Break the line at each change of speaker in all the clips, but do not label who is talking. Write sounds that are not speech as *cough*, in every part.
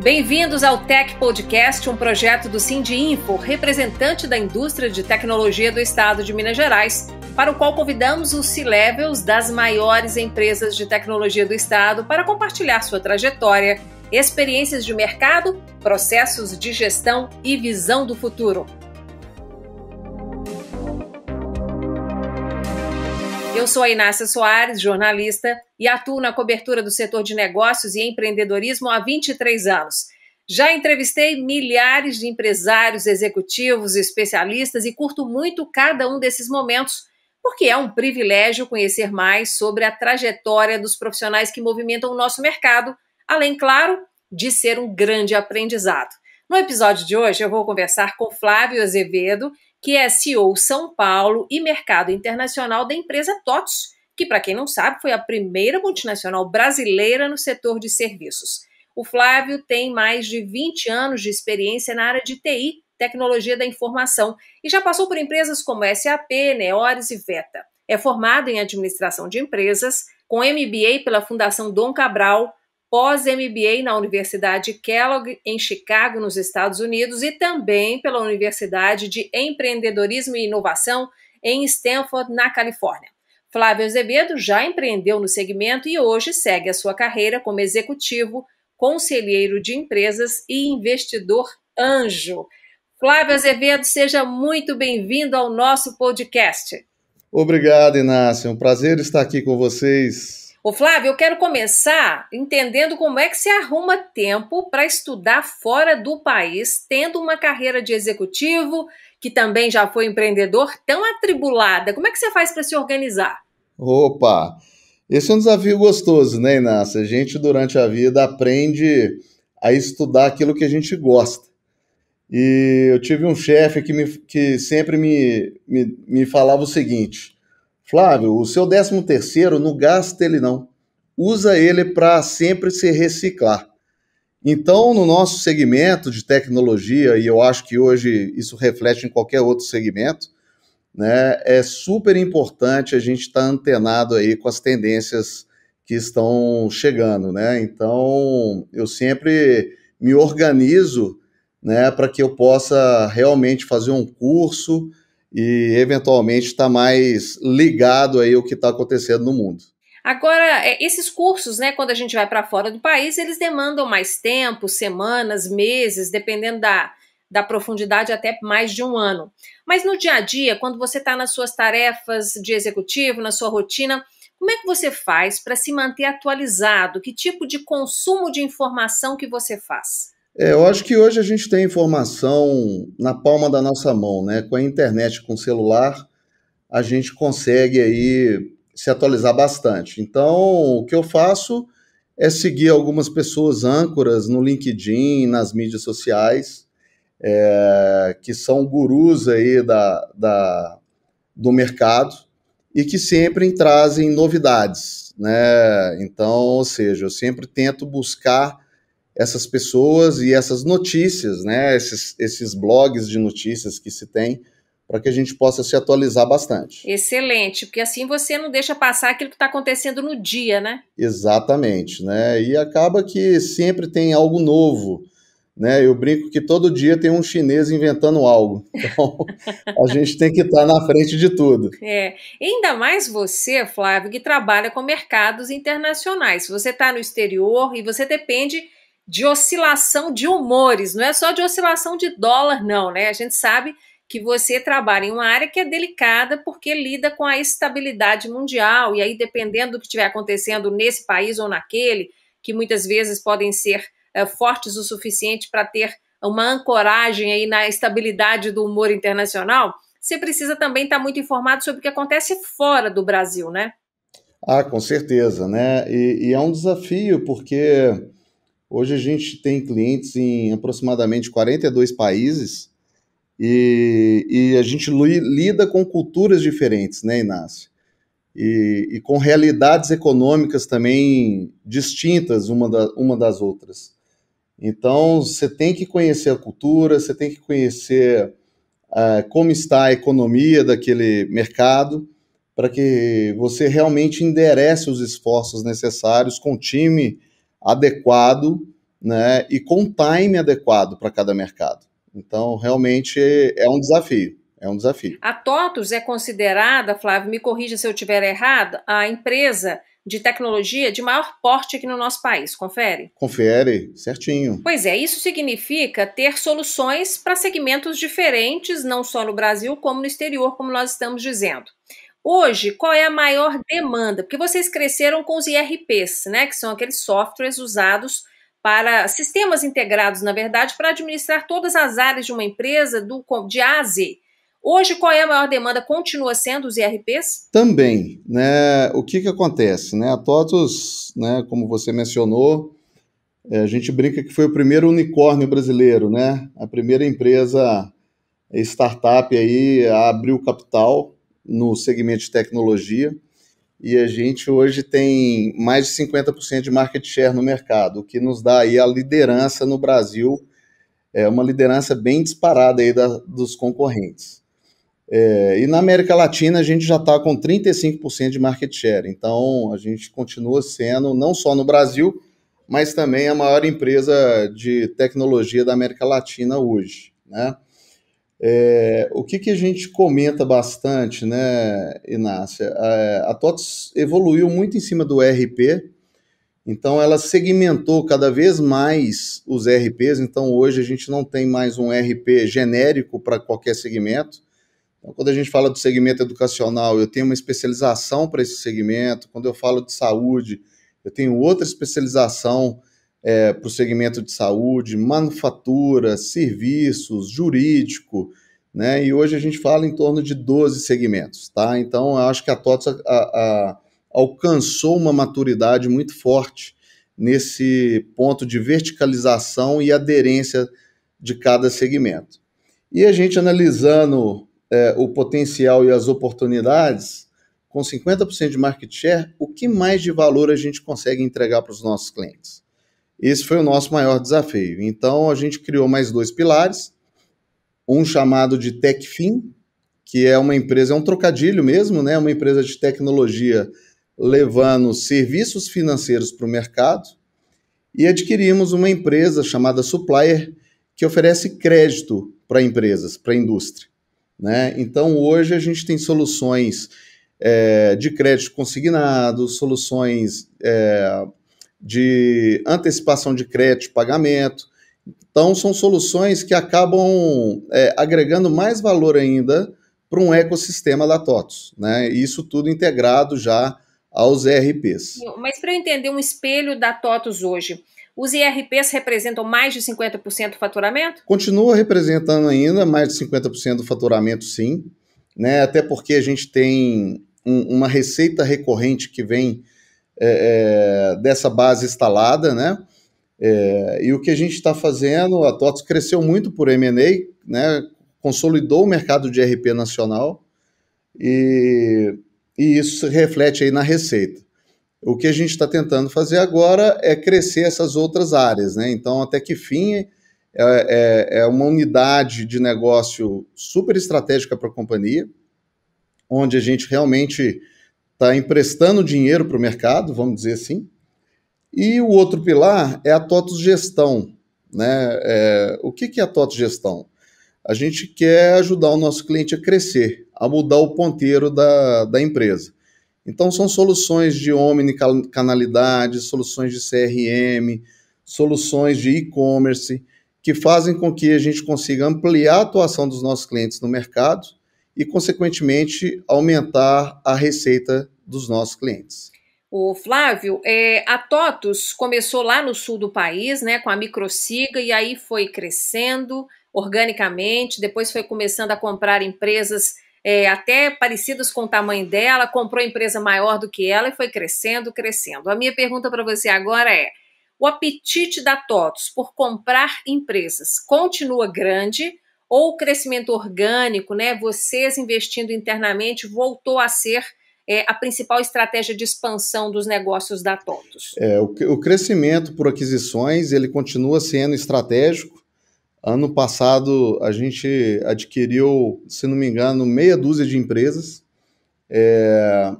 Bem-vindos ao Tech Podcast, um projeto do Info, representante da indústria de tecnologia do estado de Minas Gerais, para o qual convidamos os C-levels das maiores empresas de tecnologia do estado para compartilhar sua trajetória, experiências de mercado, processos de gestão e visão do futuro. Eu sou a Inácia Soares, jornalista, e atuo na cobertura do setor de negócios e empreendedorismo há 23 anos. Já entrevistei milhares de empresários, executivos, especialistas e curto muito cada um desses momentos, porque é um privilégio conhecer mais sobre a trajetória dos profissionais que movimentam o nosso mercado, além, claro, de ser um grande aprendizado. No episódio de hoje, eu vou conversar com Flávio Azevedo, que é CEO São Paulo e Mercado Internacional da empresa TOTS, que, para quem não sabe, foi a primeira multinacional brasileira no setor de serviços. O Flávio tem mais de 20 anos de experiência na área de TI, tecnologia da informação, e já passou por empresas como SAP, Neores e Veta. É formado em administração de empresas, com MBA pela Fundação Dom Cabral, pós-MBA na Universidade Kellogg, em Chicago, nos Estados Unidos, e também pela Universidade de Empreendedorismo e Inovação em Stanford, na Califórnia. Flávio Azevedo já empreendeu no segmento e hoje segue a sua carreira como executivo, conselheiro de empresas e investidor anjo. Flávio Azevedo, seja muito bem-vindo ao nosso podcast.
Obrigado, Inácio. É um prazer estar aqui com vocês.
Ô Flávio, eu quero começar entendendo como é que se arruma tempo para estudar fora do país, tendo uma carreira de executivo, que também já foi empreendedor, tão atribulada. Como é que você faz para se organizar?
Opa! Esse é um desafio gostoso, né, Inácio? A gente, durante a vida, aprende a estudar aquilo que a gente gosta. E eu tive um chefe que, me, que sempre me, me, me falava o seguinte: Flávio, o seu 13 terceiro não gasta ele não. Usa ele para sempre se reciclar. Então, no nosso segmento de tecnologia, e eu acho que hoje isso reflete em qualquer outro segmento, né, é super importante a gente estar tá antenado aí com as tendências que estão chegando, né? Então, eu sempre me organizo, né, para que eu possa realmente fazer um curso, e eventualmente está mais ligado aí ao que está acontecendo no mundo.
Agora, é, esses cursos, né, quando a gente vai para fora do país, eles demandam mais tempo, semanas, meses, dependendo da, da profundidade, até mais de um ano. Mas no dia a dia, quando você está nas suas tarefas de executivo, na sua rotina, como é que você faz para se manter atualizado? Que tipo de consumo de informação que você faz?
É, eu acho que hoje a gente tem informação na palma da nossa mão, né? Com a internet, com o celular, a gente consegue aí se atualizar bastante. Então, o que eu faço é seguir algumas pessoas âncoras no LinkedIn, nas mídias sociais, é, que são gurus aí da, da, do mercado e que sempre trazem novidades, né? Então, ou seja, eu sempre tento buscar essas pessoas e essas notícias, né, esses, esses blogs de notícias que se tem, para que a gente possa se atualizar bastante.
Excelente, porque assim você não deixa passar aquilo que está acontecendo no dia, né?
Exatamente, né? E acaba que sempre tem algo novo. Né, eu brinco que todo dia tem um chinês inventando algo. *laughs* Então, a gente tem que estar tá na frente de tudo.
É, ainda mais você, Flávio, que trabalha com mercados internacionais. Você está no exterior e você depende de oscilação de humores, não é só de oscilação de dólar, não, né? A gente sabe que você trabalha em uma área que é delicada porque lida com a estabilidade mundial e aí dependendo do que estiver acontecendo nesse país ou naquele, que muitas vezes podem ser é, fortes o suficiente para ter uma ancoragem aí na estabilidade do humor internacional, você precisa também estar tá muito informado sobre o que acontece fora do Brasil, né?
Ah, com certeza, né? E, e é um desafio porque Hoje a gente tem clientes em aproximadamente 42 países e, e a gente lida com culturas diferentes, né, Inácio? E, e com realidades econômicas também distintas uma, da, uma das outras. Então, você tem que conhecer a cultura, você tem que conhecer uh, como está a economia daquele mercado, para que você realmente enderece os esforços necessários com o time adequado né, e com time adequado para cada mercado. Então, realmente é um desafio. É um desafio.
A TOTUS é considerada, Flávio, me corrija se eu estiver errado, a empresa de tecnologia de maior porte aqui no nosso país. Confere?
Confere, certinho.
Pois é, isso significa ter soluções para segmentos diferentes, não só no Brasil, como no exterior, como nós estamos dizendo. Hoje, qual é a maior demanda? Porque vocês cresceram com os IRPs, né? Que são aqueles softwares usados para sistemas integrados, na verdade, para administrar todas as áreas de uma empresa do, de A a Z. Hoje, qual é a maior demanda? Continua sendo os IRPs?
Também. Né, o que, que acontece? Né, a TOTUS, né, como você mencionou, é, a gente brinca que foi o primeiro unicórnio brasileiro, né? A primeira empresa startup aí a abrir o capital no segmento de tecnologia e a gente hoje tem mais de 50% de market share no mercado, o que nos dá aí a liderança no Brasil, é uma liderança bem disparada aí da, dos concorrentes. É, e na América Latina a gente já está com 35% de market share, então a gente continua sendo, não só no Brasil, mas também a maior empresa de tecnologia da América Latina hoje, né? É, o que, que, a gente comenta bastante, né, Inácia? A, é, a TOTS evoluiu muito em cima do RP, então ela segmentou cada vez mais os RPs, então hoje a gente não tem mais um RP genérico para qualquer segmento. Então, quando a gente fala do segmento educacional, eu tenho uma especialização para esse segmento. Quando eu falo de saúde, eu tenho outra especialização é, para o segmento de saúde, manufatura, serviços, jurídico, né? E hoje a gente fala em torno de 12 segmentos, tá? Então eu acho que a TOTS a, a, alcançou uma maturidade muito forte nesse ponto de verticalização e aderência de cada segmento. E a gente analisando é, o potencial e as oportunidades, com 50% de market share, o que mais de valor a gente consegue entregar para os nossos clientes? Esse foi o nosso maior desafio. Então, a gente criou mais dois pilares: um chamado de TechFin, que é uma empresa, é um trocadilho mesmo, né? Uma empresa de tecnologia levando serviços financeiros para o mercado. E adquirimos uma empresa chamada Supplier, que oferece crédito para empresas, para a indústria. Né? Então, hoje a gente tem soluções é, de crédito consignado, soluções é, de antecipação de crédito, pagamento. Então, são soluções que acabam é, agregando mais valor ainda para um ecossistema da TOTOS, né? Isso tudo integrado já aos ERPs.
Mas para eu entender um espelho da TOTOS hoje, os IRPs representam mais de 50% do faturamento?
Continua representando ainda mais de 50% do faturamento, sim. Né? Até porque a gente tem um, uma receita recorrente que vem é, é, dessa base instalada, né? É, e o que a gente está fazendo, a TOTS cresceu muito por M&A, né? consolidou o mercado de RP nacional e, e isso se reflete aí na receita. O que a gente está tentando fazer agora é crescer essas outras áreas, né? Então, até que fim é, é, é uma unidade de negócio super estratégica para a companhia, onde a gente realmente está emprestando dinheiro para o mercado, vamos dizer assim. E o outro pilar é a totos Gestão. Né? É, o que, que é a totos Gestão? A gente quer ajudar o nosso cliente a crescer, a mudar o ponteiro da, da empresa. Então, são soluções de omnicanalidade, soluções de CRM, soluções de e-commerce, que fazem com que a gente consiga ampliar a atuação dos nossos clientes no mercado e, consequentemente, aumentar a receita dos nossos clientes.
O Flávio, é, a TOTUS começou lá no sul do país, né, com a microsiga, e aí foi crescendo organicamente, depois foi começando a comprar empresas é, até parecidas com o tamanho dela, comprou empresa maior do que ela e foi crescendo, crescendo. A minha pergunta para você agora é: o apetite da TOTUS por comprar empresas continua grande ou o crescimento orgânico, né? Vocês investindo internamente voltou a ser é, a principal estratégia de expansão dos negócios da Toto's.
É, o, o, crescimento por aquisições ele continua sendo estratégico. Ano passado a gente adquiriu, se não me engano, meia dúzia de empresas, é,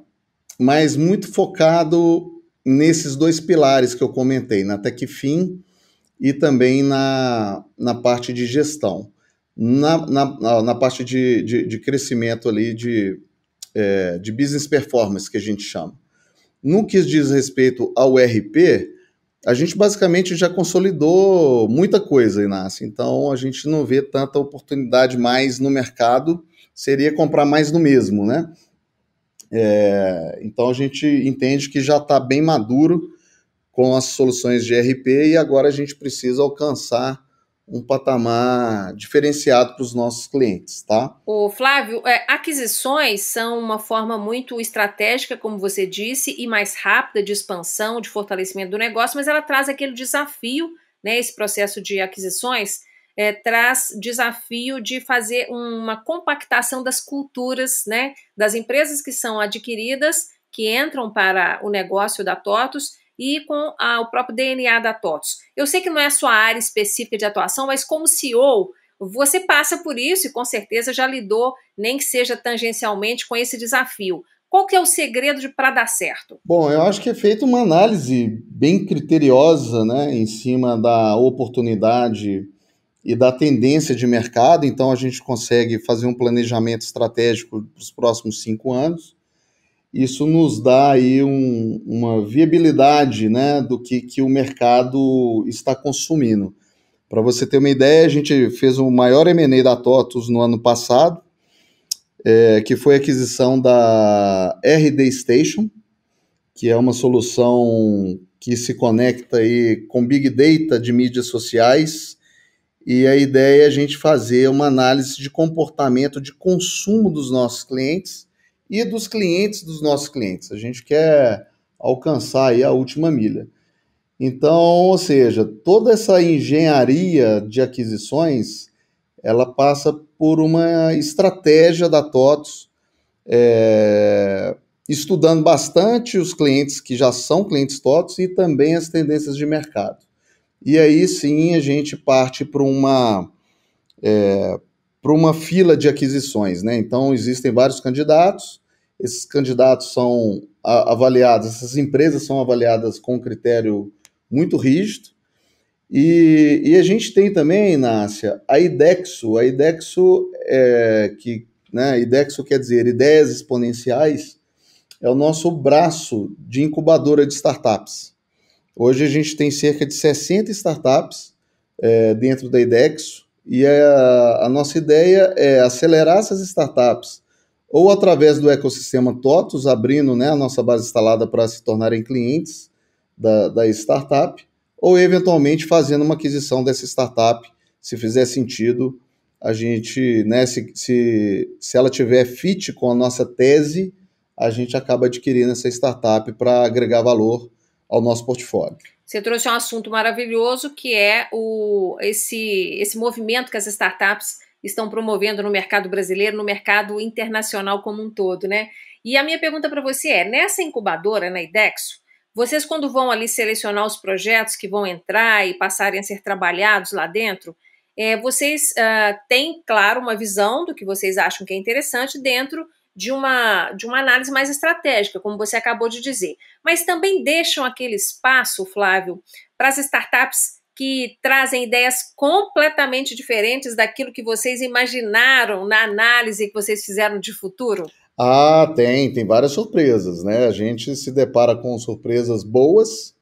mas muito focado nesses dois pilares que eu comentei, na fim e também na, na parte de gestão na, na, na parte de, de, de, crescimento ali de, é, de business performance, que a gente chama. No que diz respeito ao RP, a gente basicamente já consolidou muita coisa, Inácio. Então a gente não vê tanta oportunidade mais no mercado. Seria comprar mais no mesmo, né? É, então a gente entende que já está bem maduro com as soluções de RP e agora a gente precisa alcançar um patamar diferenciado para os nossos clientes, tá?
O Flávio, é, aquisições são uma forma muito estratégica, como você disse, e mais rápida de expansão, de fortalecimento do negócio, mas ela traz aquele desafio, né? Esse processo de aquisições é, traz desafio de fazer uma compactação das culturas, né? Das empresas que são adquiridas, que entram para o negócio da TOTUS e com a, o próprio DNA da TOTS. Eu sei que não é sua área específica de atuação, mas como CEO, você passa por isso e com certeza já lidou, nem que seja tangencialmente, com esse desafio. Qual que é o segredo para dar certo?
Bom, eu acho que é feita uma análise bem criteriosa, né, em cima da oportunidade e da tendência de mercado. Então a gente consegue fazer um planejamento estratégico para os próximos cinco anos isso nos dá aí um, uma viabilidade né, do que, que o mercado está consumindo. Para você ter uma ideia, a gente fez o maior MNE da TOTUS no ano passado, é, que foi a aquisição da RD Station, que é uma solução que se conecta aí com Big Data de mídias sociais, e a ideia é a gente fazer uma análise de comportamento de consumo dos nossos clientes e dos clientes dos nossos clientes. A gente quer alcançar aí a última milha. Então, ou seja, toda essa engenharia de aquisições, ela passa por uma estratégia da TOTOS, é, estudando bastante os clientes que já são clientes TOTOS e também as tendências de mercado. E aí sim a gente parte para uma, é, para uma fila de aquisições. Né? Então, existem vários candidatos, esses candidatos são avaliados, essas empresas são avaliadas com um critério muito rígido. E, e a gente tem também, Inácia, a IDEXO. A IDEXO, é, que, né, IDEXO quer dizer ideias exponenciais, é o nosso braço de incubadora de startups. Hoje a gente tem cerca de 60 startups é, dentro da IDEXO e é, a, a nossa ideia é acelerar essas startups, ou através do ecossistema TOTUS, abrindo né, a nossa base instalada para se tornarem clientes da, da startup, ou eventualmente fazendo uma aquisição dessa startup, se fizer sentido, a gente, né, se, se, se ela tiver fit com a nossa tese, a gente acaba adquirindo essa startup para agregar valor ao nosso portfólio.
Você trouxe um assunto maravilhoso que é o, esse, esse movimento que as startups estão promovendo no mercado brasileiro, no mercado internacional como um todo, né? E a minha pergunta para você é: nessa incubadora, na IDEXO, vocês, quando vão ali selecionar os projetos que vão entrar e passarem a ser trabalhados lá dentro, é, vocês uh, têm, claro, uma visão do que vocês acham que é interessante dentro de uma, de uma análise mais estratégica, como você acabou de dizer. Mas também deixam aquele espaço, Flávio, para as startups que trazem ideias completamente diferentes daquilo que vocês imaginaram na análise que vocês fizeram de futuro?
Ah, tem, tem várias surpresas, né? A gente se depara com surpresas boas,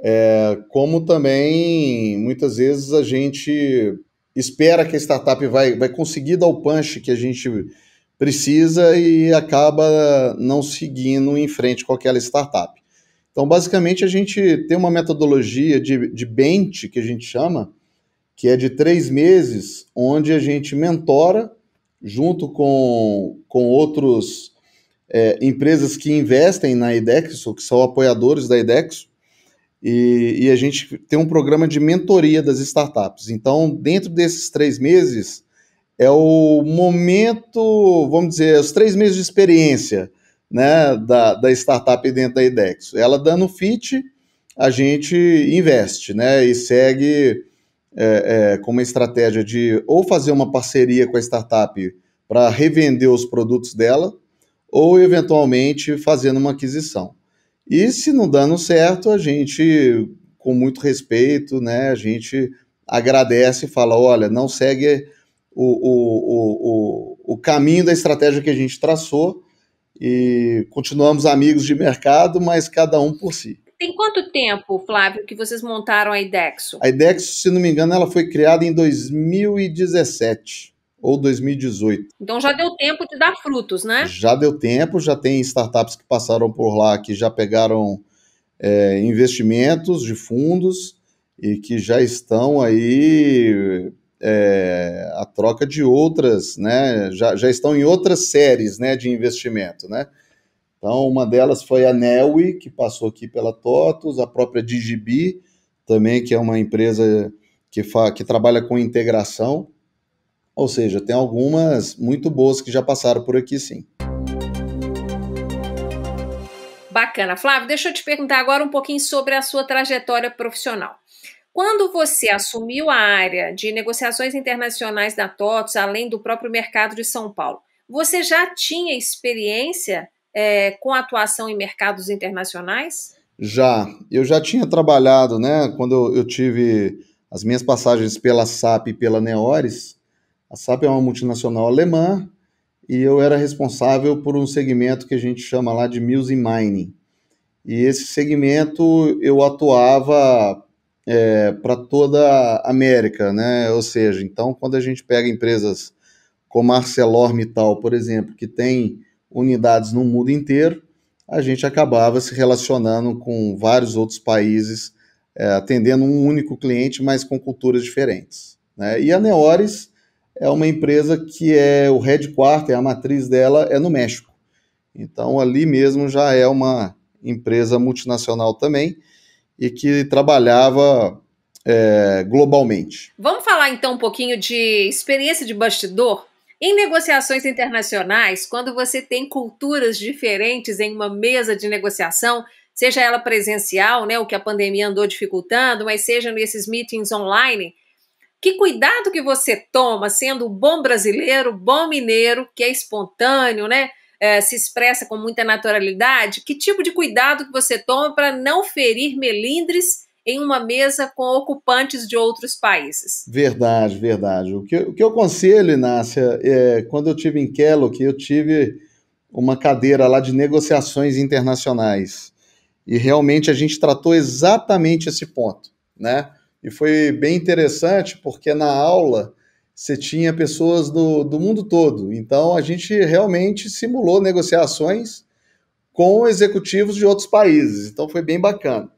é, como também muitas vezes a gente espera que a startup vai, vai conseguir dar o punch que a gente precisa e acaba não seguindo em frente com aquela startup. Então, basicamente, a gente tem uma metodologia de, de bench, que a gente chama, que é de três meses, onde a gente mentora junto com, com outros é, empresas que investem na IDEX, ou que são apoiadores da IDEX, e, e, a gente tem um programa de mentoria das startups. Então, dentro desses três meses, é o momento, vamos dizer, os três meses de experiência né, da, da startup dentro da IDEX. Ela dando fit, a gente investe né, e segue é, é, com uma estratégia de ou fazer uma parceria com a startup para revender os produtos dela, ou eventualmente fazendo uma aquisição. E se não dando certo, a gente, com muito respeito, né, a gente agradece e fala: olha, não segue o, o, o, o caminho da estratégia que a gente traçou e continuamos amigos de mercado, mas cada um por si.
Tem quanto tempo, Flávio, que vocês montaram a Idexo? A
Idexo, se não me engano, ela foi criada em 2017 ou 2018.
Então já deu tempo de dar frutos, né?
Já deu tempo, já tem startups que passaram por lá que já pegaram é, investimentos de fundos e que já estão aí é, a troca de outras, né, já, já estão em outras séries né, de investimento. Né? Então, uma delas foi a Nelwi, que passou aqui pela TOTUS, a própria Digibi, também, que é uma empresa que, fa, que trabalha com integração. Ou seja, tem algumas muito boas que já passaram por
aqui, sim. Bacana. Flávio, deixa eu te perguntar agora um pouquinho sobre a sua trajetória profissional. Quando você assumiu a área de negociações internacionais da TOTS, além do próprio mercado de São Paulo, você já tinha experiência é, com atuação em mercados internacionais?
Já, eu já tinha trabalhado, né? Quando eu tive as minhas passagens pela SAP e pela Neores, a SAP é uma multinacional alemã e eu era responsável por um segmento que a gente chama lá de Muse Mining. E esse segmento eu atuava é, para toda a América, né? Ou seja, então quando a gente pega empresas como ArcelorMittal, por exemplo, que tem unidades no mundo inteiro, a gente acabava se relacionando com vários outros países, é, atendendo um único cliente, mas com culturas diferentes. Né? E a Neores é uma empresa que é o headquarter, é a matriz dela é no México. Então ali mesmo já é uma empresa multinacional também e que trabalhava é, globalmente.
Vamos falar então um pouquinho de experiência de bastidor? Em negociações internacionais, quando você tem culturas diferentes em uma mesa de negociação, seja ela presencial, né, o que a pandemia andou dificultando, mas seja nesses meetings online, que cuidado que você toma sendo um bom brasileiro, bom mineiro, que é espontâneo, né? é, se expressa com muita naturalidade, que tipo de cuidado que você toma para não ferir melindres em uma mesa com ocupantes de outros países?
Verdade, verdade. O que, o que eu aconselho, Inácia, é, quando eu tive em Kellogg, eu tive uma cadeira lá de negociações internacionais. E realmente a gente tratou exatamente esse ponto, né? E foi bem interessante porque na aula você tinha pessoas do, do mundo todo. Então a gente realmente simulou negociações com executivos de outros países. Então foi bem bacana.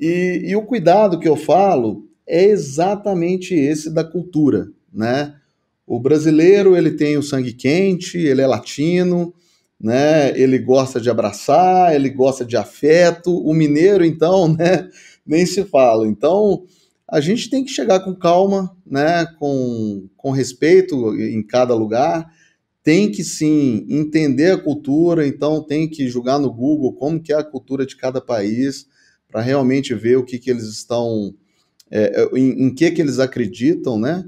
E, e o cuidado que eu falo é exatamente esse da cultura, né? O brasileiro ele tem o sangue quente, ele é latino, né? Ele gosta de abraçar, ele gosta de afeto. O mineiro então, *laughs* né? Nem se fala. Então a gente tem que chegar com calma, né, com, com respeito em cada lugar, tem que sim entender a cultura, então tem que julgar no Google como que é a cultura de cada país, para realmente ver o que, que eles estão, é, é, em, em, que, que eles acreditam, né?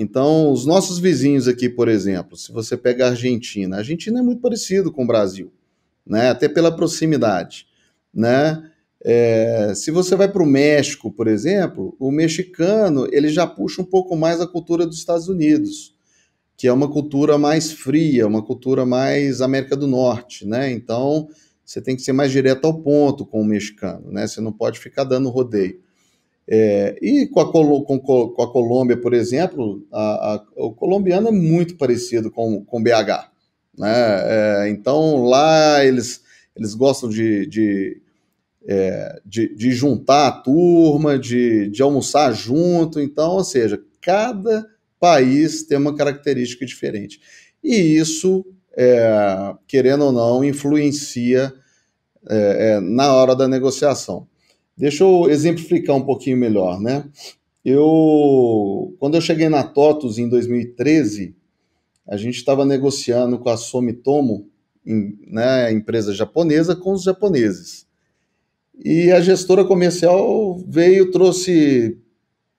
Então, os nossos vizinhos aqui, por exemplo, se você pega a Argentina, a Argentina é muito parecido com o Brasil, né? Até pela proximidade, né? É, se você vai para o México, por exemplo, o mexicano ele já puxa um pouco mais a cultura dos Estados Unidos, que é uma cultura mais fria, uma cultura mais América do Norte, né? Então você tem que ser mais direto ao ponto com o mexicano, né? Você não pode ficar dando rodeio. É, e com a, com, com a, Colômbia, por exemplo, a, a, o colombiano é muito parecido com, com BH. Né? É, então lá eles, eles gostam de, de é, de, de, juntar a turma, de, de almoçar junto. Então, ou seja, cada país tem uma característica diferente. E isso, é, querendo ou não, influencia é, é na hora da negociação. Deixa eu exemplificar um pouquinho melhor, né? Eu, quando eu cheguei na TOTUS em 2013, a gente estava negociando com a Sumitomo, em, né, empresa japonesa, com os japoneses. E a gestora comercial veio, trouxe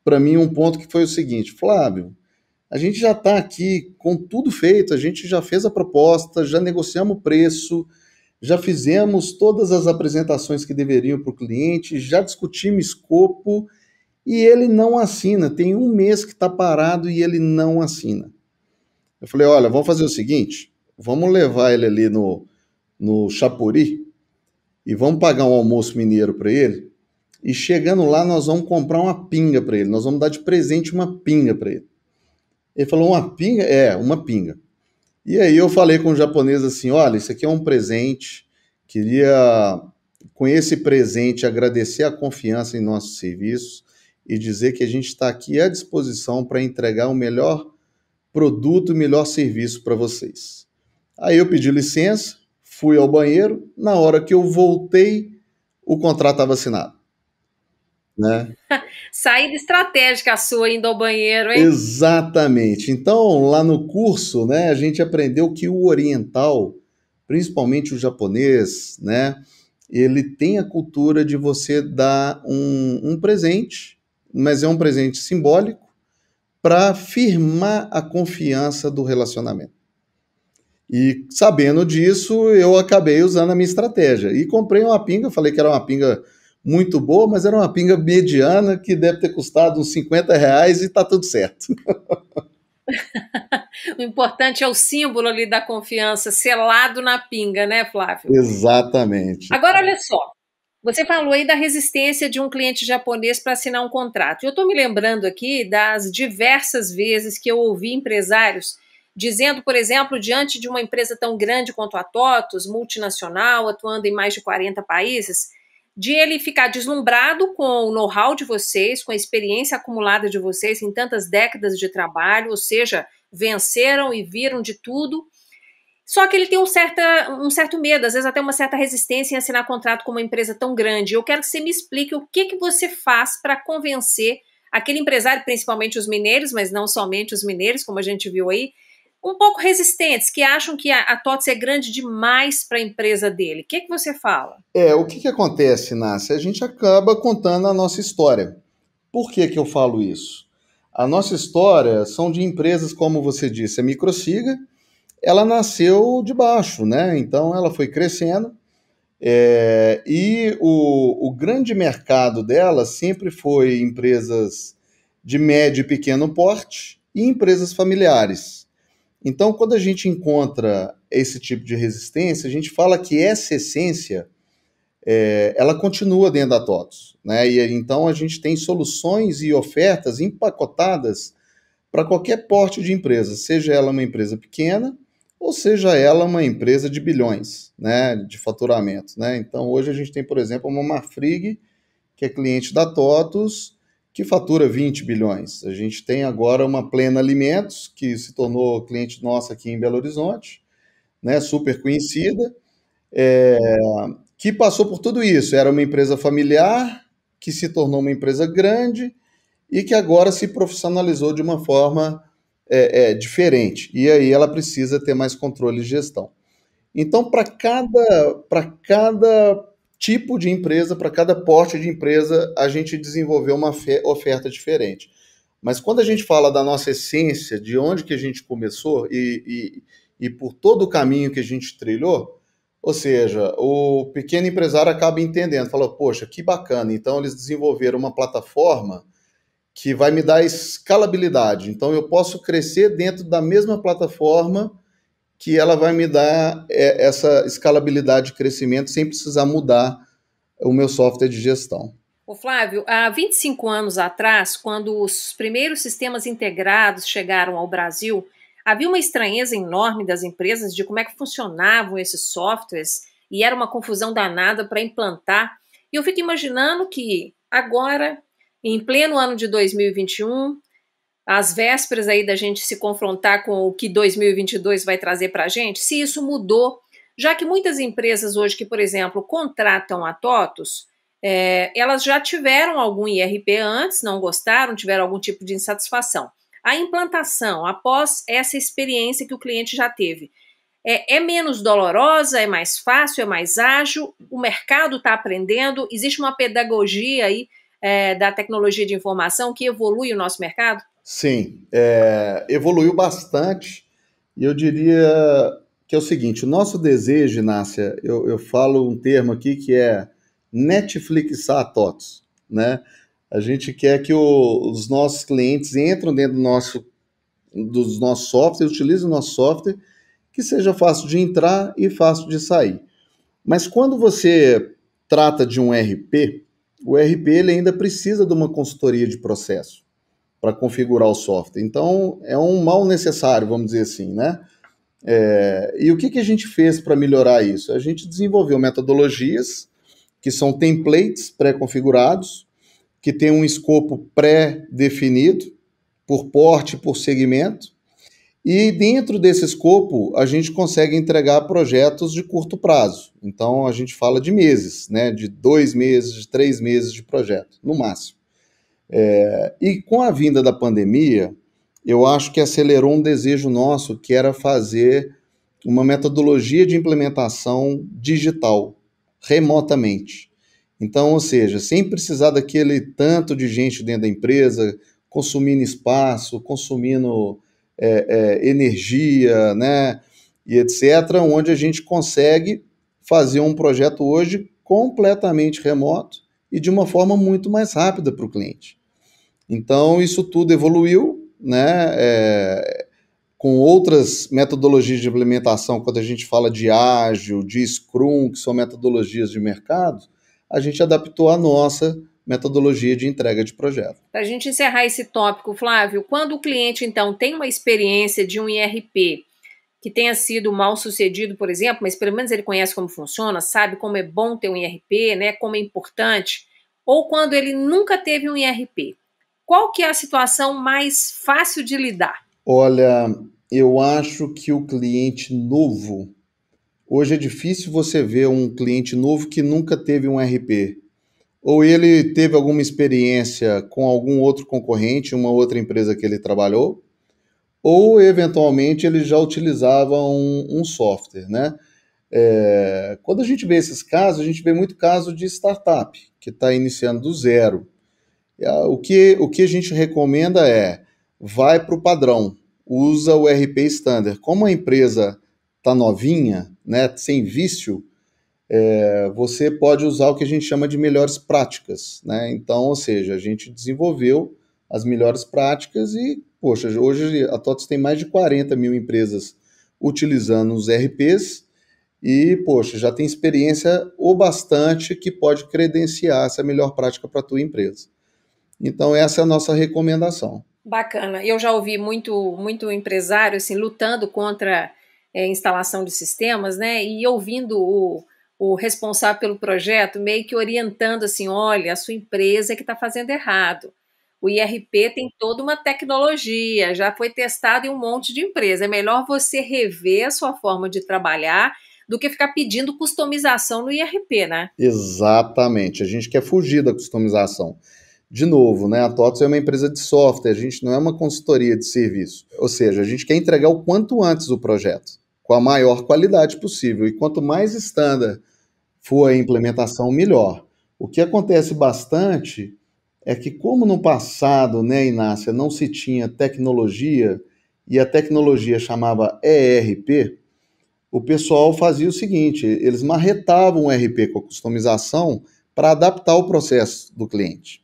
para mim um ponto que foi o seguinte: Flávio, a gente já está aqui com tudo feito, a gente já fez a proposta, já negociamos o preço, já fizemos todas as apresentações que deveriam para o cliente, já discutimos escopo e ele não assina. Tem um mês que está parado e ele não assina. Eu falei: olha, vamos fazer o seguinte, vamos levar ele ali no, no Chapuri, e vamos pagar um almoço mineiro para ele. E chegando lá, nós vamos comprar uma pinga para ele. Nós vamos dar de presente uma pinga para ele. Ele falou: Uma pinga? É, uma pinga. E aí eu falei com o japonês assim: Olha, isso aqui é um presente. Queria, com esse presente, agradecer a confiança em nossos serviços e dizer que a gente está aqui à disposição para entregar o melhor produto, o melhor serviço para vocês. Aí eu pedi licença, fui ao banheiro, na hora que eu voltei, o contrato estava assinado. Né?
*laughs* Saída estratégica sua indo ao banheiro, hein?
Exatamente. Então, lá no curso, né, a gente aprendeu que o oriental, principalmente o japonês, né, ele tem a cultura de você dar um, um presente, mas é um presente simbólico, para firmar a confiança do relacionamento. E sabendo disso, eu acabei usando a minha estratégia. E comprei uma pinga, falei que era uma pinga muito boa, mas era uma pinga mediana que deve ter custado uns 50 reais e tá tudo certo. *laughs*
o importante é o símbolo ali da confiança, selado na pinga, né, Flávio?
Exatamente.
Agora, olha só. Você falou aí da resistência de um cliente japonês para assinar um contrato. Eu estou me lembrando aqui das diversas vezes que eu ouvi empresários dizendo, por exemplo, diante de uma empresa tão grande quanto a TOTUS, multinacional, atuando em mais de 40 países, de ele ficar deslumbrado com o know-how de vocês, com a experiência acumulada de vocês em tantas décadas de trabalho, ou seja, venceram e viram de tudo. Só que ele tem um, certa, um certo medo, às vezes até uma certa resistência em assinar contrato com uma empresa tão grande. Eu quero que você me explique o que, que você faz para convencer aquele empresário, principalmente os mineiros, mas não somente os mineiros, como a gente viu aí, um pouco resistentes, que acham que a, a TOTS é grande demais para a empresa dele. O que, que você fala?
É, o que, que acontece, Nácia? A gente acaba contando a nossa história. Por que, que eu falo isso? A nossa história são de empresas, como você disse, a Microsiga, ela nasceu de baixo, né? Então ela foi crescendo é, e o, o grande mercado dela sempre foi empresas de médio e pequeno porte e empresas familiares. Então, quando a gente encontra esse tipo de resistência, a gente fala que essa essência é, ela continua dentro da TOTOS. Né? E então a gente tem soluções e ofertas empacotadas para qualquer porte de empresa, seja ela uma empresa pequena ou seja ela uma empresa de bilhões né, de faturamento. Né? Então hoje a gente tem, por exemplo, uma Marfrig, que é cliente da TOTOS, que fatura 20 bilhões. A gente tem agora uma Plena Alimentos, que se tornou cliente nossa aqui em Belo Horizonte, né, super conhecida, é, que passou por tudo isso. Era uma empresa familiar, que se tornou uma empresa grande e que agora se profissionalizou de uma forma é, é, diferente. E aí ela precisa ter mais controle de gestão. Então, para cada, cada tipo de empresa, para cada porte de empresa, a gente desenvolveu uma oferta diferente. Mas quando a gente fala da nossa essência, de onde que a gente começou e, e, e por todo o caminho que a gente trilhou, ou seja, o pequeno empresário acaba entendendo, fala, poxa, que bacana, então eles desenvolveram uma plataforma que vai me dar escalabilidade, então eu posso crescer dentro da mesma plataforma que ela vai me dar é, essa escalabilidade de crescimento sem precisar mudar o meu software de gestão.
O Flávio, há 25 anos atrás, quando os primeiros sistemas integrados chegaram ao Brasil, havia uma estranheza enorme das empresas de como é que funcionavam esses softwares e era uma confusão danada para implantar. E eu fico imaginando que agora, em pleno ano de 2021, às vésperas aí da gente se confrontar com o que 2022 vai trazer para a gente, se isso mudou, já que muitas empresas hoje que, por exemplo, contratam a TOTOS, é, elas já tiveram algum IRP antes, não gostaram, tiveram algum tipo de insatisfação. A implantação, após essa experiência que o cliente já teve, é, é menos dolorosa, é mais fácil, é mais ágil, o mercado está aprendendo, existe uma pedagogia aí é, da tecnologia de informação que evolui o nosso mercado?
Sim, é, evoluiu bastante e eu diria que é o seguinte: o nosso desejo, Nácia, eu, eu falo um termo aqui que é Netflixar a né? A gente quer que o, os nossos clientes entram dentro do nosso, dos nossos software, utilizem o nosso software, que seja fácil de entrar e fácil de sair. Mas quando você trata de um RP, o RP ele ainda precisa de uma consultoria de processo para configurar o software. Então, é um mal necessário, vamos dizer assim, né? É, e o que, que a gente fez para melhorar isso? A gente desenvolveu metodologias que são templates pré-configurados, que tem um escopo pré-definido por porte, por segmento, e dentro desse escopo, a gente consegue entregar projetos de curto prazo. Então, a gente fala de meses, né? de dois meses, de três meses de projeto, no máximo. É, e com a vinda da pandemia, eu acho que acelerou um desejo nosso que era fazer uma metodologia de implementação digital, remotamente. Então, ou seja, sem precisar daquele tanto de gente dentro da empresa, consumindo espaço, consumindo é, é, energia, né, e etc., onde a gente consegue fazer um projeto hoje completamente remoto e de uma forma muito mais rápida para o cliente. Então, isso tudo evoluiu, né? É, com outras metodologias de implementação, quando a gente fala de ágil, de Scrum, que são metodologias de mercado, a gente adaptou a nossa metodologia de entrega de projeto.
Para a gente encerrar esse tópico, Flávio, quando o cliente então tem uma experiência de um IRP que tenha sido mal sucedido, por exemplo, mas pelo menos ele conhece como funciona, sabe como é bom ter um IRP, né, como é importante, ou quando ele nunca teve um IRP, qual que é a situação mais fácil de lidar?
Olha, eu acho que o cliente novo hoje é difícil você ver um cliente novo que nunca teve um RP. Ou ele teve alguma experiência com algum outro concorrente, uma outra empresa que ele trabalhou, ou eventualmente ele já utilizava um, um software, né? É, quando a gente vê esses casos, a gente vê muito caso de startup que está iniciando do zero. Ah, o que, o que a gente recomenda é vai para o padrão, usa o RP Standard. Como a empresa está novinha, né, sem vício, é, você pode usar o que a gente chama de melhores práticas. Né? Então, ou seja, a gente desenvolveu as melhores práticas e, poxa, hoje a TOTS tem mais de 40 mil empresas utilizando os RPs e, poxa, já tem experiência o bastante que pode credenciar essa melhor prática para a tua empresa. Então, essa é a nossa recomendação.
Bacana. Eu já ouvi muito, muito empresário assim, lutando contra é, instalação de sistemas, né? E ouvindo o, o responsável pelo projeto meio que orientando assim: olha, a sua empresa é que está fazendo errado. O IRP tem toda uma tecnologia, já foi testado em um monte de empresa. É melhor você rever a sua forma de trabalhar do que ficar pedindo customização no IRP, né?
Exatamente. A gente quer fugir da customização de novo, né? A TOTS é uma empresa de software, a gente não é uma consultoria de serviço. Ou seja, a gente quer entregar o quanto antes o projeto, com a maior qualidade possível. E quanto mais estándar for a implementação, melhor. O que acontece bastante é que, como no passado, né, Inácia, não se tinha tecnologia e a tecnologia chamava ERP, o pessoal fazia o seguinte: eles marretavam o ERP com a customização para adaptar o processo do cliente.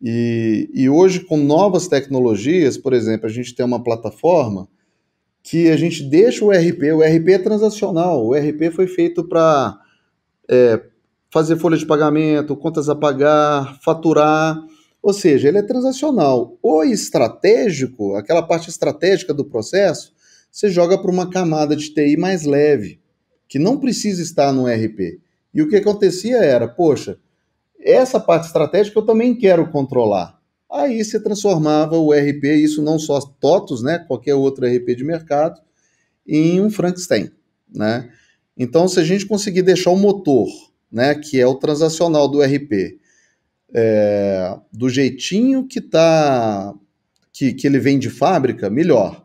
E, e hoje, com novas tecnologias, por exemplo, a gente tem uma plataforma que a gente deixa o RP, o RP é transacional, o RP foi feito para é, fazer folha de pagamento, contas a pagar, faturar, ou seja, ele é transacional. O estratégico, aquela parte estratégica do processo, você joga para uma camada de TI mais leve, que não precisa estar no RP. E o que acontecia era, poxa, essa parte estratégica eu também quero controlar. Aí se transformava o RP, isso não só TOTOS, né, qualquer outro RP de mercado, em um Frankenstein. Né? Então, se a gente conseguir deixar o motor, né, que é o transacional do RP, é, do jeitinho que tá que, que ele vem de fábrica, melhor.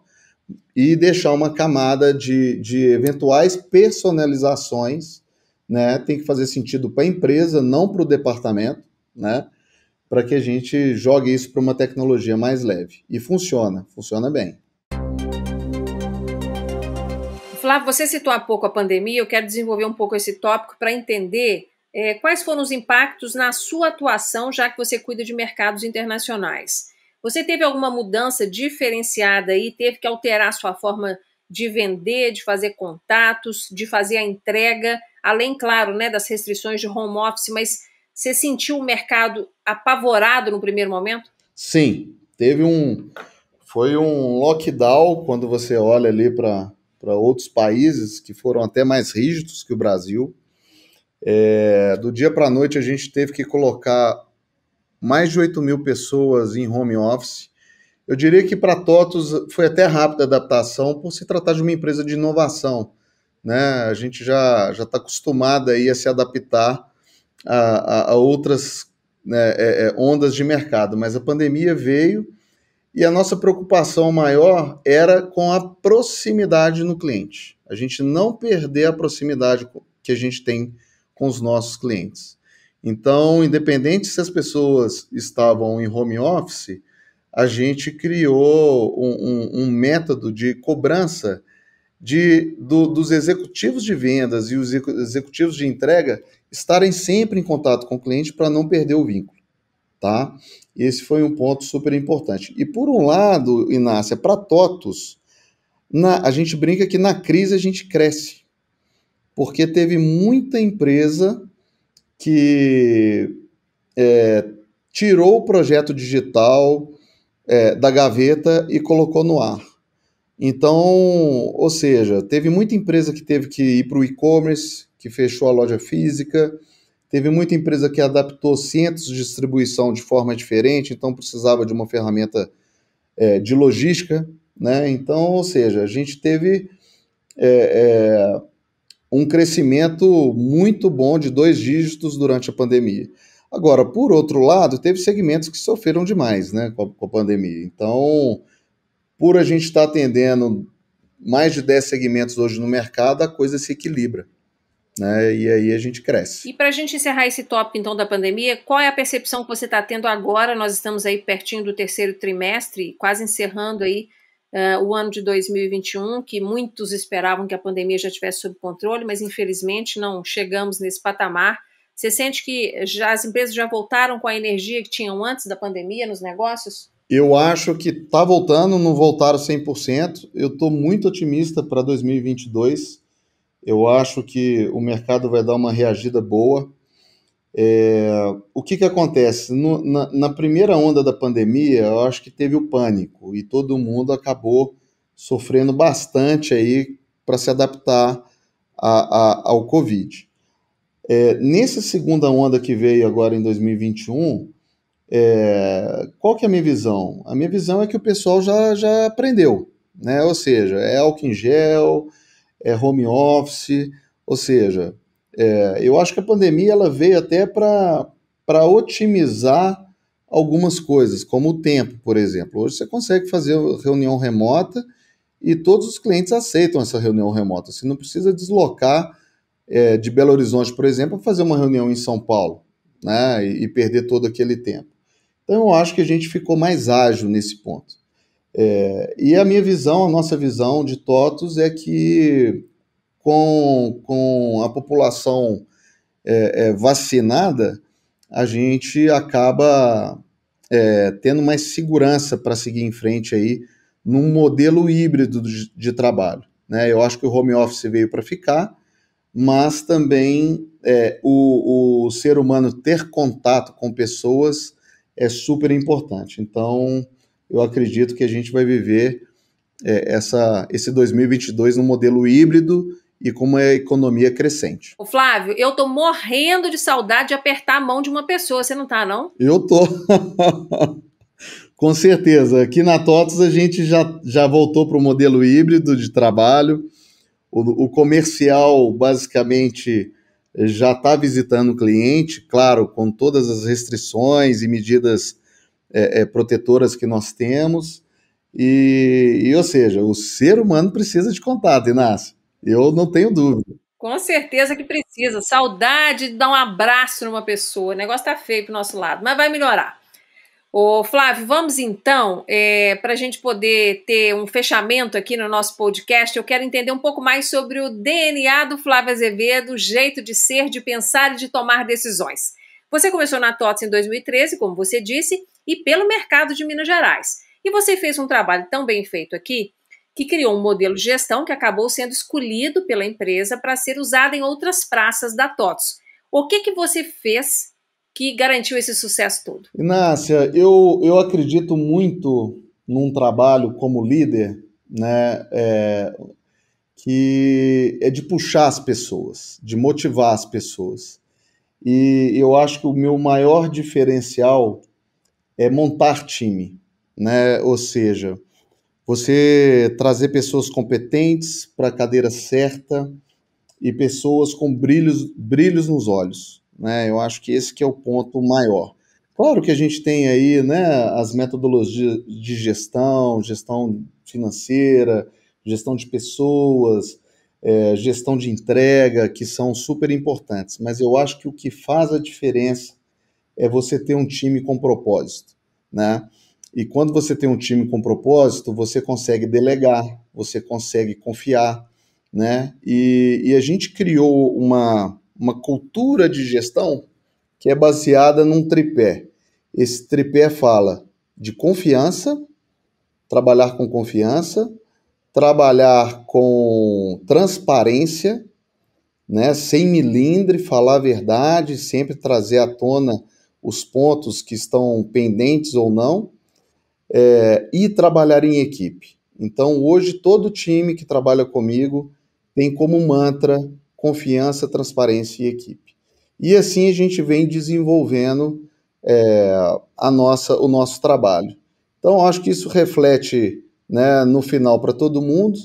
E deixar uma camada de, de eventuais personalizações né, tem que fazer sentido para a empresa, não para o departamento, né, para que a gente jogue isso para uma tecnologia mais leve. E funciona, funciona bem.
Flávio, você citou há pouco a pandemia, eu quero desenvolver um pouco esse tópico para entender é, quais foram os impactos na sua atuação, já que você cuida de mercados internacionais. Você teve alguma mudança diferenciada aí, teve que alterar a sua forma de vender, de fazer contatos, de fazer a entrega além, claro, né, das restrições de home office, mas você sentiu o mercado apavorado no primeiro momento?
Sim, teve um. Foi um lockdown quando você olha ali para outros países que foram até mais rígidos que o Brasil. É, do dia para a noite a gente teve que colocar mais de 8 mil pessoas em home office. Eu diria que para TOTOS foi até rápida a adaptação por se tratar de uma empresa de inovação né? A gente já já está acostumado aí a se adaptar a, a, a outras né, é, é, ondas de mercado, mas a pandemia veio e a nossa preocupação maior era com a proximidade no cliente. A gente não perder a proximidade que a gente tem com os nossos clientes. Então, independente se as pessoas estavam em home office, a gente criou um, um, um método de cobrança de, do, dos executivos de vendas e os executivos de entrega estarem sempre em contato com o cliente para não perder o vínculo. Tá? Esse foi um ponto super importante. E por um lado, Inácia, para TOTOS, na, a gente brinca que na crise a gente cresce, porque teve muita empresa que é, tirou o projeto digital é, da gaveta e colocou no ar. Então, ou seja, teve muita empresa que teve que ir para o e-commerce, que fechou a loja física, teve muita empresa que adaptou centros de distribuição de forma diferente, então precisava de uma ferramenta é, de logística, né? Então, ou seja, a gente teve é, é, um crescimento muito bom de dois dígitos durante a pandemia. Agora, por outro lado, teve segmentos que sofreram demais, né, com a, com a pandemia. Então, por a gente estar tá atendendo mais de 10 segmentos hoje no mercado, a coisa se equilibra. Né? E aí a gente cresce.
E para a gente encerrar esse tópico então da pandemia, qual é a percepção que você está tendo agora? Nós estamos aí pertinho do terceiro trimestre, quase encerrando aí uh, o ano de 2021, que muitos esperavam que a pandemia já estivesse sob controle, mas infelizmente não chegamos nesse patamar. Você sente que já, as empresas já voltaram com a energia que tinham antes da pandemia nos negócios?
Eu acho que tá voltando, não voltaram 100%. Eu estou muito otimista para 2022. Eu acho que o mercado vai dar uma reagida boa. É, o que, que acontece? No, na, na, primeira onda da pandemia, eu acho que teve o pânico e todo mundo acabou sofrendo bastante aí para se adaptar a, a, ao Covid. É, nessa segunda onda que veio agora em 2021, é, qual que é a minha visão? A minha visão é que o pessoal já, já aprendeu, né? Ou seja, é álcool em gel, é home office, ou seja, é, eu acho que a pandemia ela veio até para otimizar algumas coisas, como o tempo, por exemplo. Hoje você consegue fazer reunião remota e todos os clientes aceitam essa reunião remota. Você não precisa deslocar é, de Belo Horizonte, por exemplo, para fazer uma reunião em São Paulo né, e, e perder todo aquele tempo. Então, eu acho que a gente ficou mais ágil nesse ponto. É, e a minha visão, a nossa visão de TOTUS é que com, com a população é, é, vacinada, a gente acaba é, tendo mais segurança para seguir em frente aí num modelo híbrido de, de trabalho. Né? Eu acho que o home office veio para ficar, mas também é, o, o ser humano ter contato com pessoas é super importante. Então, eu acredito que a gente vai viver é, essa, esse 2022 no modelo híbrido e com uma economia crescente.
Ô Flávio, eu tô morrendo de saudade de apertar a mão de uma pessoa, você não tá não?
Eu tô. *laughs* com certeza. Aqui na TOTS a gente já, já voltou para o modelo híbrido de trabalho. O, o comercial basicamente já está visitando o cliente, claro, com todas as restrições e medidas é, é, protetoras que nós temos. E, e, ou seja, o ser humano precisa de contato, Inácio. Eu não tenho dúvida.
Com certeza que precisa. Saudade de dar um abraço numa pessoa. O negócio está feio pro nosso lado, mas vai melhorar. Ô, Flávio, vamos então, é, para a gente poder ter um fechamento aqui no nosso podcast, eu quero entender um pouco mais sobre o DNA do Flávio Azevedo, o jeito de ser, de pensar e de tomar decisões. Você começou na TOTS em 2013, como você disse, e pelo mercado de Minas Gerais. E você fez um trabalho tão bem feito aqui que criou um modelo de gestão que acabou sendo escolhido pela empresa para ser usado em outras praças da TOTS. O que, que você fez que garantiu esse sucesso todo?
Inácia, eu, eu acredito muito num trabalho como líder, né, é, que é de puxar as pessoas, de motivar as pessoas. E eu acho que o meu maior diferencial é montar time, né? Ou seja, você trazer pessoas competentes para a cadeira certa e pessoas com brilhos, brilhos nos olhos. Né? Eu acho que esse que é o ponto maior. Claro que a gente tem aí né, as metodologias de gestão, gestão financeira, gestão de pessoas, é, gestão de entrega, que são super importantes, mas eu acho que o que faz a diferença é você ter um time com propósito. Né? E quando você tem um time com propósito, você consegue delegar, você consegue confiar, né? E, e a gente criou uma, uma cultura de gestão que é baseada num tripé. Esse tripé fala de confiança, trabalhar com confiança, trabalhar com transparência, né, sem milindre, falar a verdade, sempre trazer à tona os pontos que estão pendentes ou não, é, e trabalhar em equipe. Então, hoje, todo time que trabalha comigo tem como mantra confiança, transparência e equipe. E assim a gente vem desenvolvendo é, a nossa, o nosso trabalho. Então, acho que isso reflete né, no final para todo mundo,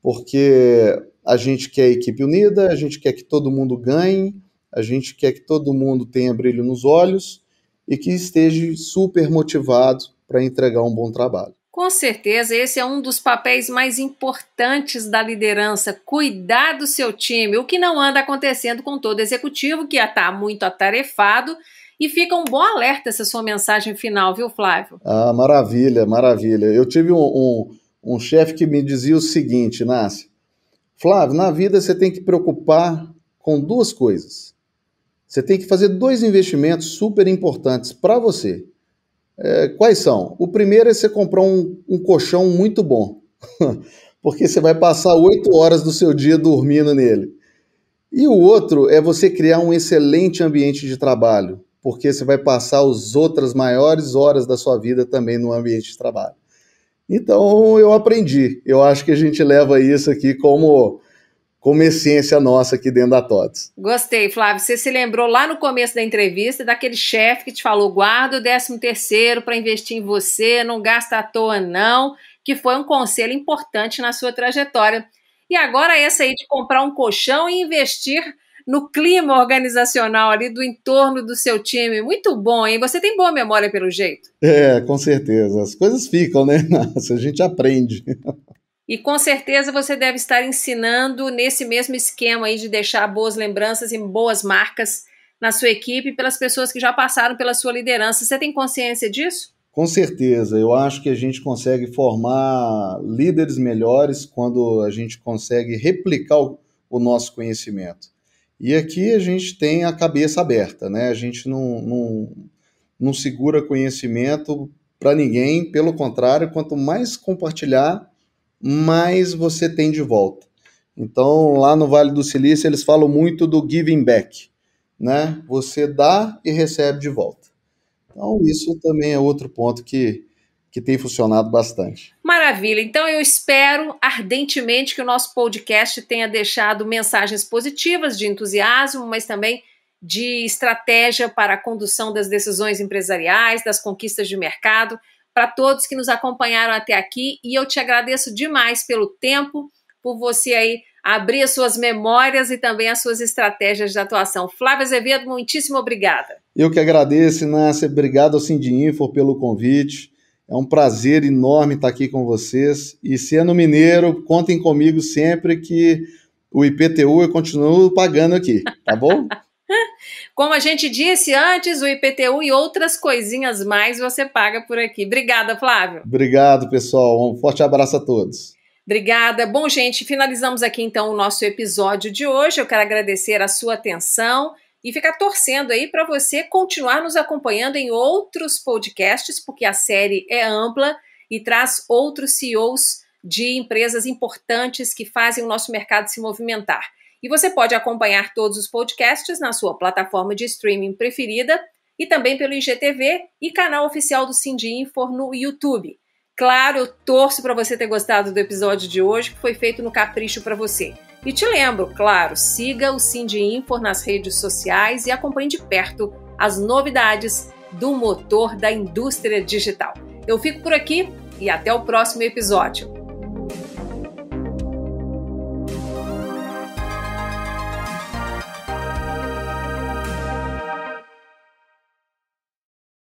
porque a gente quer a equipe unida, a gente quer que todo mundo ganhe, a gente quer que todo mundo tenha brilho nos olhos e que esteja super motivado para entregar um bom trabalho.
Com certeza, esse é um dos papéis mais importantes da liderança, cuidar do seu time, o que não anda acontecendo com todo executivo que está muito atarefado. E fica um bom alerta essa sua mensagem final, viu, Flávio?
Ah, maravilha, maravilha. Eu tive um, um, um chefe que me dizia o seguinte, nasce, Flávio, na vida você tem que preocupar com duas coisas. Você tem que fazer dois investimentos super importantes para você. É, quais são? O primeiro é você comprar um, um colchão muito bom, *laughs* porque você vai passar oito horas do seu dia dormindo nele. E o outro é você criar um excelente ambiente de trabalho, porque você vai passar as outras maiores horas da sua vida também no ambiente de trabalho. Então eu aprendi. Eu acho que a gente leva isso aqui como como essência nossa aqui dentro da TOTS.
Gostei, Flávio. Você se lembrou lá no começo da entrevista daquele chefe que te falou: guarda o 13 terceiro para investir em você, não gasta à toa, não, que foi um conselho importante na sua trajetória. E agora essa aí de comprar um colchão e investir no clima organizacional ali do entorno do seu time. Muito bom, hein? Você tem boa memória pelo jeito.
É, com certeza. As coisas ficam, né? *laughs* Nossa, a gente aprende.
E com certeza você deve estar ensinando nesse mesmo esquema aí de deixar boas lembranças e boas marcas na sua equipe pelas pessoas que já passaram pela sua liderança. Você tem consciência disso?
Com certeza, eu acho que a gente consegue formar líderes melhores quando a gente consegue replicar o, o nosso conhecimento. E aqui a gente tem a cabeça aberta, né? A gente não, não, não segura conhecimento para ninguém, pelo contrário, quanto mais compartilhar, mais você tem de volta. Então, lá no Vale do Silício, eles falam muito do giving back, né? Você dá e recebe de volta. Então, isso também é outro ponto que, que tem funcionado bastante.
Maravilha. Então, eu espero ardentemente que o nosso podcast tenha deixado mensagens positivas de entusiasmo, mas também de estratégia para a condução das decisões empresariais, das conquistas de mercado, para todos que nos acompanharam até aqui e eu te agradeço demais pelo tempo, por você aí abrir as suas memórias e também as suas estratégias de atuação. Flávia Azevedo, muitíssimo obrigada.
Eu que agradeço, Inácia. Obrigado ao Sindinfo pelo convite. É um prazer enorme estar aqui com vocês. E sendo mineiro, contem comigo sempre que o IPTU eu continuo pagando aqui, tá bom? *laughs*
Como a gente disse antes, o IPTU e outras coisinhas mais você paga por aqui. Obrigada, Flávio.
Obrigado, pessoal. Um forte abraço a todos.
Obrigada. Bom, gente, finalizamos aqui então o nosso episódio de hoje. Eu quero agradecer a sua atenção e ficar torcendo aí para você continuar nos acompanhando em outros podcasts, porque a série é ampla e traz outros CEOs de empresas importantes que fazem o nosso mercado se movimentar. E você pode acompanhar todos os podcasts na sua plataforma de streaming preferida e também pelo IGTV e canal oficial do Cindy Infor no YouTube. Claro, eu torço para você ter gostado do episódio de hoje, que foi feito no capricho para você. E te lembro, claro, siga o Cindy Infor nas redes sociais e acompanhe de perto as novidades do motor da indústria digital. Eu fico por aqui e até o próximo episódio.